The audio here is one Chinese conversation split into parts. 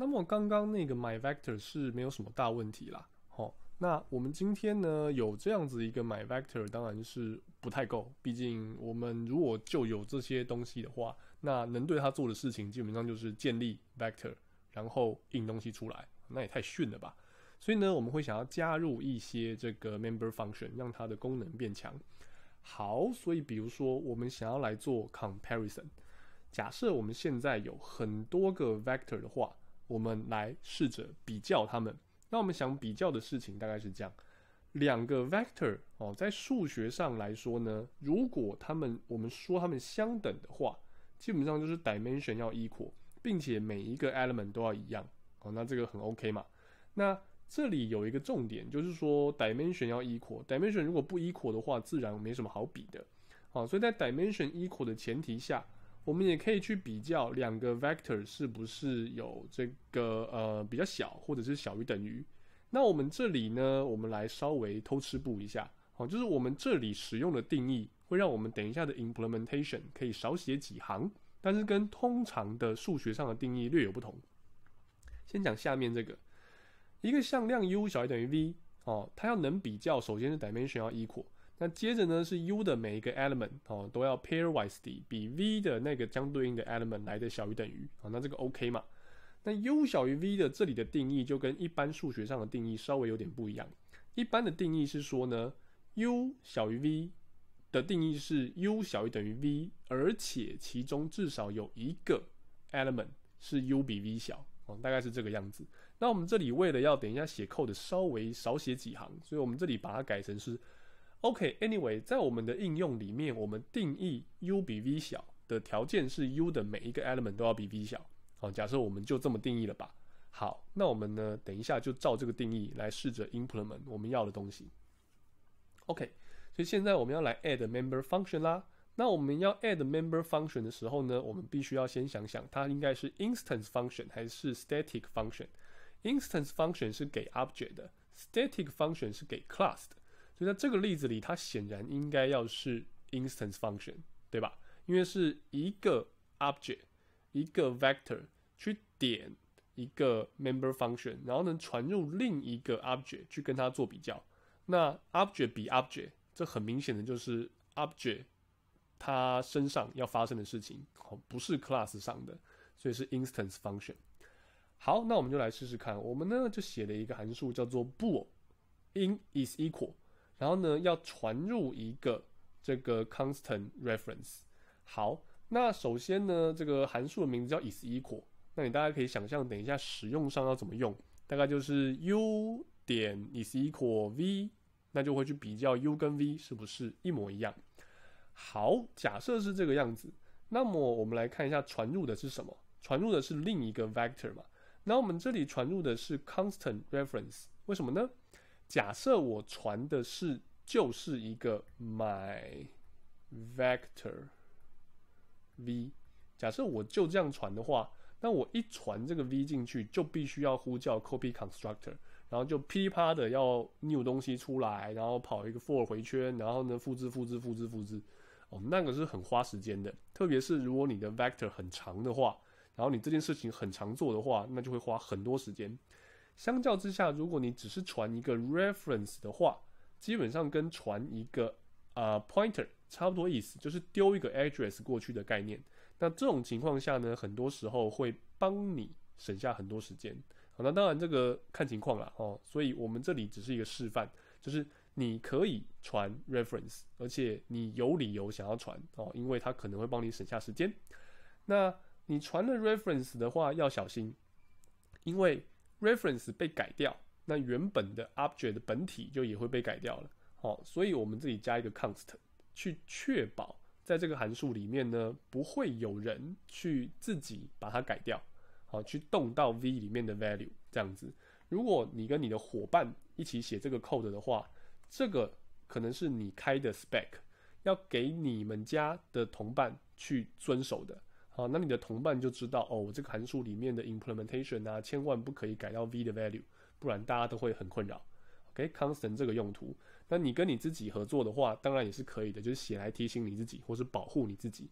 那么刚刚那个 my vector 是没有什么大问题啦。好，那我们今天呢有这样子一个 my vector，当然是不太够。毕竟我们如果就有这些东西的话，那能对它做的事情基本上就是建立 vector，然后印东西出来，那也太逊了吧。所以呢，我们会想要加入一些这个 member function，让它的功能变强。好，所以比如说我们想要来做 comparison，假设我们现在有很多个 vector 的话。我们来试着比较它们。那我们想比较的事情大概是这样：两个 vector 哦，在数学上来说呢，如果它们我们说它们相等的话，基本上就是 dimension 要 equal，并且每一个 element 都要一样。哦，那这个很 OK 嘛。那这里有一个重点，就是说 dimension 要 equal。dimension 如果不 equal 的话，自然没什么好比的。哦，所以在 dimension equal 的前提下。我们也可以去比较两个 vector 是不是有这个呃比较小，或者是小于等于。那我们这里呢，我们来稍微偷吃步一下，哦，就是我们这里使用的定义会让我们等一下的 implementation 可以少写几行，但是跟通常的数学上的定义略有不同。先讲下面这个，一个向量 u 小于等于 v，哦，它要能比较，首先是 dimension 要 equal。那接着呢是 u 的每一个 element 哦都要 pairwise 地比 v 的那个相对应的 element 来的小于等于啊，那这个 OK 嘛？那 u 小于 v 的这里的定义就跟一般数学上的定义稍微有点不一样。一般的定义是说呢，u 小于 v 的定义是 u 小于等于 v，而且其中至少有一个 element 是 u 比 v 小哦，大概是这个样子。那我们这里为了要等一下写 code 的稍微少写几行，所以我们这里把它改成是。OK，Anyway，在我们的应用里面，我们定义 u 比 v 小的条件是 u 的每一个 element 都要比 v 小。好，假设我们就这么定义了吧。好，那我们呢，等一下就照这个定义来试着 implement 我们要的东西。OK，所以现在我们要来 add member function 啦。那我们要 add member function 的时候呢，我们必须要先想想它应该是 instance function 还是 static function。instance function 是给 object 的，static function 是给 class 的。所以在这个例子里，它显然应该要是 instance function，对吧？因为是一个 object，一个 vector 去点一个 member function，然后呢传入另一个 object 去跟它做比较。那 object 比 object，这很明显的就是 object 它身上要发生的事情，好，不是 class 上的，所以是 instance function。好，那我们就来试试看，我们呢就写了一个函数叫做 bool in is equal。然后呢，要传入一个这个 constant reference。好，那首先呢，这个函数的名字叫 is equal。那你大家可以想象，等一下使用上要怎么用，大概就是 u 点 is equal v，那就会去比较 u 跟 v 是不是一模一样。好，假设是这个样子，那么我们来看一下传入的是什么，传入的是另一个 vector。嘛？那我们这里传入的是 constant reference，为什么呢？假设我传的是就是一个 my vector v，假设我就这样传的话，那我一传这个 v 进去，就必须要呼叫 copy constructor，然后就噼里啪的要 new 东西出来，然后跑一个 for 回圈，然后呢复制复制复制复制，哦那个是很花时间的，特别是如果你的 vector 很长的话，然后你这件事情很常做的话，那就会花很多时间。相较之下，如果你只是传一个 reference 的话，基本上跟传一个啊 pointer 差不多意思，就是丢一个 address 过去的概念。那这种情况下呢，很多时候会帮你省下很多时间。好，那当然这个看情况啦，哦，所以我们这里只是一个示范，就是你可以传 reference，而且你有理由想要传哦，因为它可能会帮你省下时间。那你传了 reference 的话，要小心，因为。Reference 被改掉，那原本的 Object 的本体就也会被改掉了。好，所以我们这里加一个 const，去确保在这个函数里面呢，不会有人去自己把它改掉，好，去动到 v 里面的 value 这样子。如果你跟你的伙伴一起写这个 code 的话，这个可能是你开的 spec，要给你们家的同伴去遵守的。啊，那你的同伴就知道，哦，我这个函数里面的 implementation 啊，千万不可以改到 v 的 value，不然大家都会很困扰。OK，constant 这个用途。那你跟你自己合作的话，当然也是可以的，就是写来提醒你自己，或是保护你自己。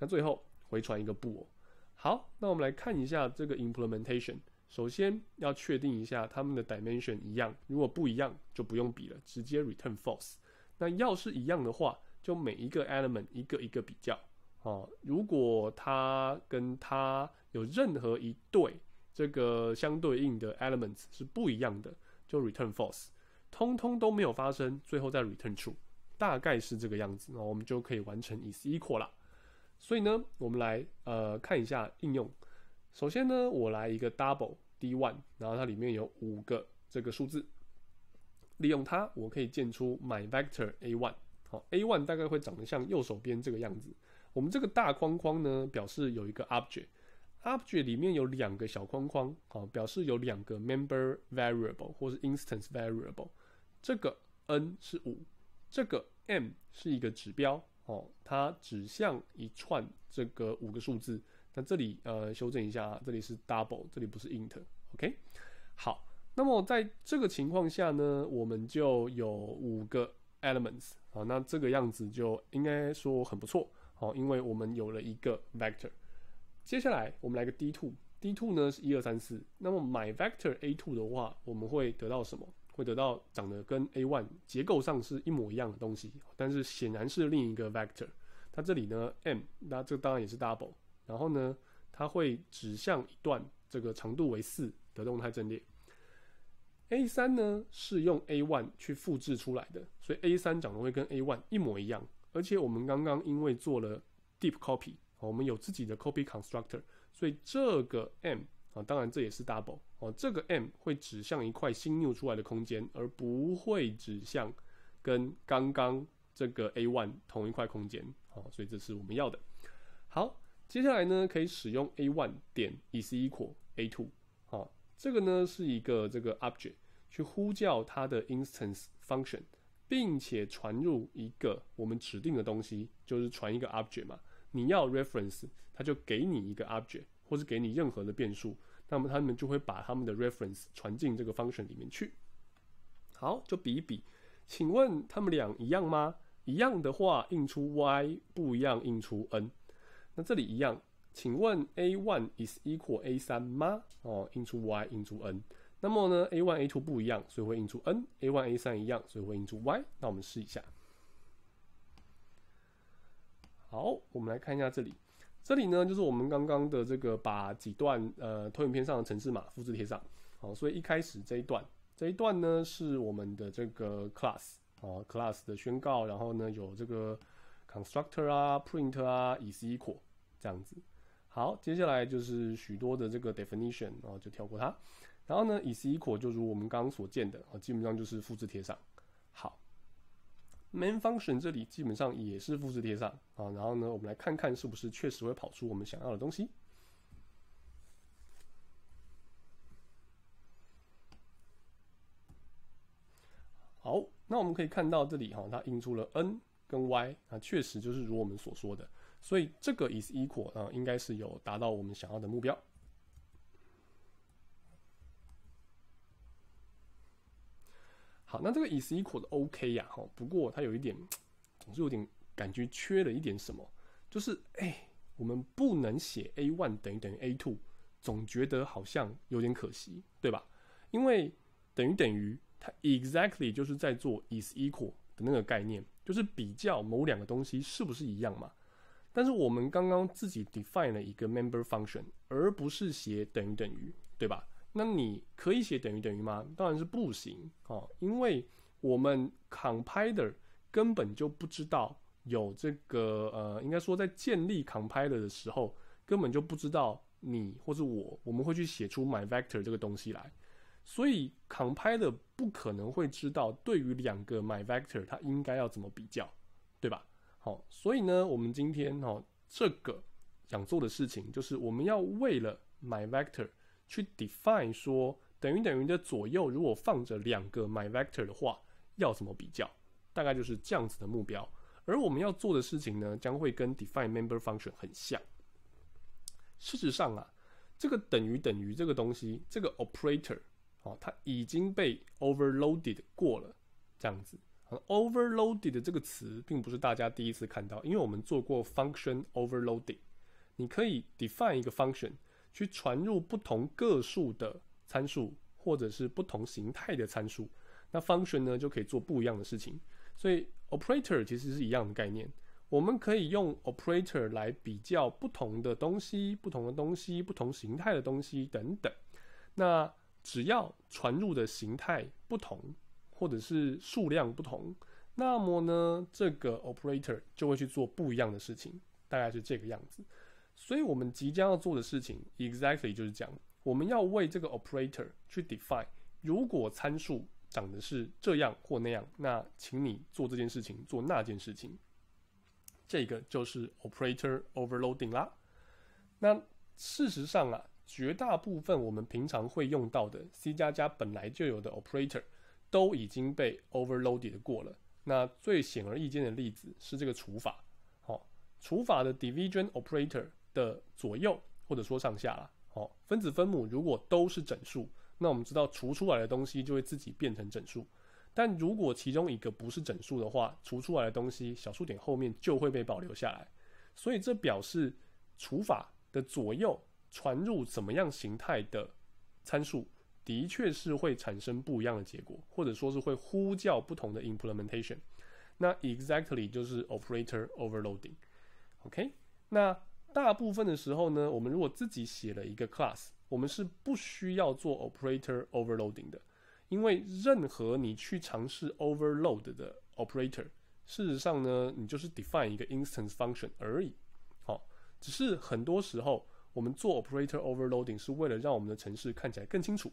那最后回传一个布、不。好，那我们来看一下这个 implementation。首先要确定一下它们的 dimension 一样，如果不一样就不用比了，直接 return false。那要是一样的话，就每一个 element 一个一个比较。哦，如果它跟它有任何一对这个相对应的 elements 是不一样的，就 return false，通通都没有发生，最后再 return true，大概是这个样子。那我们就可以完成 is equal 所以呢，我们来呃看一下应用。首先呢，我来一个 double d one，然后它里面有五个这个数字。利用它，我可以建出 my vector a one。好，a one 大概会长得像右手边这个样子。我们这个大框框呢，表示有一个 object，object 里面有两个小框框，啊，表示有两个 member variable 或是 instance variable。这个 n 是五，这个 m 是一个指标哦，它指向一串这个五个数字。那这里呃，修正一下啊，这里是 double，这里不是 int。OK，好，那么在这个情况下呢，我们就有五个 elements，好，那这个样子就应该说很不错。好，因为我们有了一个 vector，接下来我们来个 d two，d two 呢是一二三四，那么买 vector a two 的话，我们会得到什么？会得到长得跟 a one 结构上是一模一样的东西，但是显然是另一个 vector。它这里呢 m，那这当然也是 double，然后呢，它会指向一段这个长度为四的动态阵列。a 三呢是用 a one 去复制出来的，所以 a 三长得会跟 a one 一模一样。而且我们刚刚因为做了 deep copy，我们有自己的 copy constructor，所以这个 m，啊，当然这也是 double，哦，这个 m 会指向一块新 new 出来的空间，而不会指向跟刚刚这个 a one 同一块空间，哦，所以这是我们要的。好，接下来呢，可以使用 a one 点 is equal a two 啊，这个呢是一个这个 object 去呼叫它的 instance function。并且传入一个我们指定的东西，就是传一个 object 嘛，你要 reference，它就给你一个 object，或是给你任何的变数，那么他们就会把他们的 reference 传进这个 function 里面去。好，就比一比，请问他们俩一样吗？一样的话，印出 y；不一样，印出 n。那这里一样，请问 a one is equal a 三吗？哦，印出 y，印出 n。那么呢，a one a two 不一样，所以会印出 n；a one a 三一样，所以会印出 y。那我们试一下。好，我们来看一下这里。这里呢，就是我们刚刚的这个把几段呃投影片上的程式码复制贴上。好，所以一开始这一段这一段呢，是我们的这个 class 啊 class 的宣告，然后呢有这个 constructor 啊 print 啊以及 equal 这样子。好，接下来就是许多的这个 definition 后就跳过它。然后呢，is equal 就如我们刚刚所见的啊，基本上就是复制贴上。好，main function 这里基本上也是复制贴上啊。然后呢，我们来看看是不是确实会跑出我们想要的东西。好，那我们可以看到这里哈，它印出了 n 跟 y 啊，确实就是如我们所说的，所以这个 is equal 啊，应该是有达到我们想要的目标。好，那这个 is e q u a l 的 OK 呀，吼，不过它有一点，总是有点感觉缺了一点什么，就是，哎，我们不能写 a one 等于等于 a two，总觉得好像有点可惜，对吧？因为等于等于它 exactly 就是在做 is equal 的那个概念，就是比较某两个东西是不是一样嘛。但是我们刚刚自己 define 了一个 member function，而不是写等于等于，对吧？那你可以写等于等于吗？当然是不行哦，因为我们 compiler 根本就不知道有这个呃，应该说在建立 compiler 的时候根本就不知道你或者我我们会去写出 my vector 这个东西来，所以 compiler 不可能会知道对于两个 my vector 它应该要怎么比较，对吧？好，所以呢，我们今天哦这个想做的事情就是我们要为了 my vector。去 define 说等于等于的左右如果放着两个 my vector 的话，要怎么比较？大概就是这样子的目标。而我们要做的事情呢，将会跟 define member function 很像。事实上啊，这个等于等于这个东西，这个 operator 哦，它已经被 overloaded 过了，这样子。overloaded 这个词并不是大家第一次看到，因为我们做过 function overloading，你可以 define 一个 function。去传入不同个数的参数，或者是不同形态的参数，那 function 呢就可以做不一样的事情。所以 operator 其实是一样的概念，我们可以用 operator 来比较不同的东西、不同的东西、不同形态的东西等等。那只要传入的形态不同，或者是数量不同，那么呢这个 operator 就会去做不一样的事情，大概是这个样子。所以我们即将要做的事情，exactly 就是讲，我们要为这个 operator 去 define，如果参数长的是这样或那样，那请你做这件事情，做那件事情。这个就是 operator overloading 啦。那事实上啊，绝大部分我们平常会用到的 C 加加本来就有的 operator，都已经被 overloaded 过了。那最显而易见的例子是这个除法，好，除法的 division operator。的左右，或者说上下啦。哦，分子分母如果都是整数，那我们知道除出来的东西就会自己变成整数。但如果其中一个不是整数的话，除出来的东西小数点后面就会被保留下来。所以这表示除法的左右传入怎么样形态的参数，的确是会产生不一样的结果，或者说是会呼叫不同的 implementation。那 exactly 就是 operator overloading。OK，那。大部分的时候呢，我们如果自己写了一个 class，我们是不需要做 operator overloading 的，因为任何你去尝试 overload 的 operator，事实上呢，你就是 define 一个 instance function 而已。好，只是很多时候我们做 operator overloading 是为了让我们的程式看起来更清楚，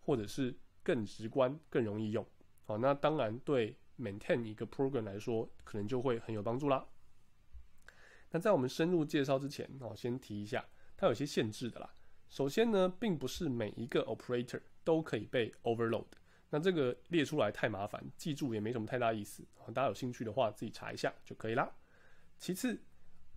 或者是更直观、更容易用。好，那当然对 maintain 一个 program 来说，可能就会很有帮助啦。那在我们深入介绍之前，我先提一下，它有些限制的啦。首先呢，并不是每一个 operator 都可以被 overload。那这个列出来太麻烦，记住也没什么太大意思。大家有兴趣的话，自己查一下就可以啦。其次，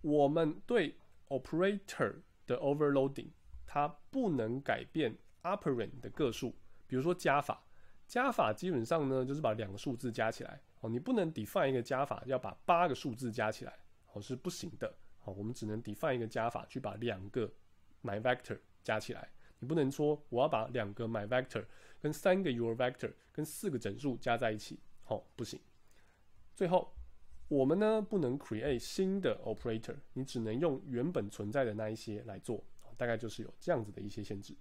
我们对 operator 的 overloading，它不能改变 operand 的个数。比如说加法，加法基本上呢就是把两个数字加起来。哦，你不能 define 一个加法，要把八个数字加起来。哦，是不行的。好，我们只能 define 一个加法去把两个 my vector 加起来。你不能说我要把两个 my vector 跟三个 your vector 跟四个整数加在一起。好，不行。最后，我们呢不能 create 新的 operator，你只能用原本存在的那一些来做。大概就是有这样子的一些限制。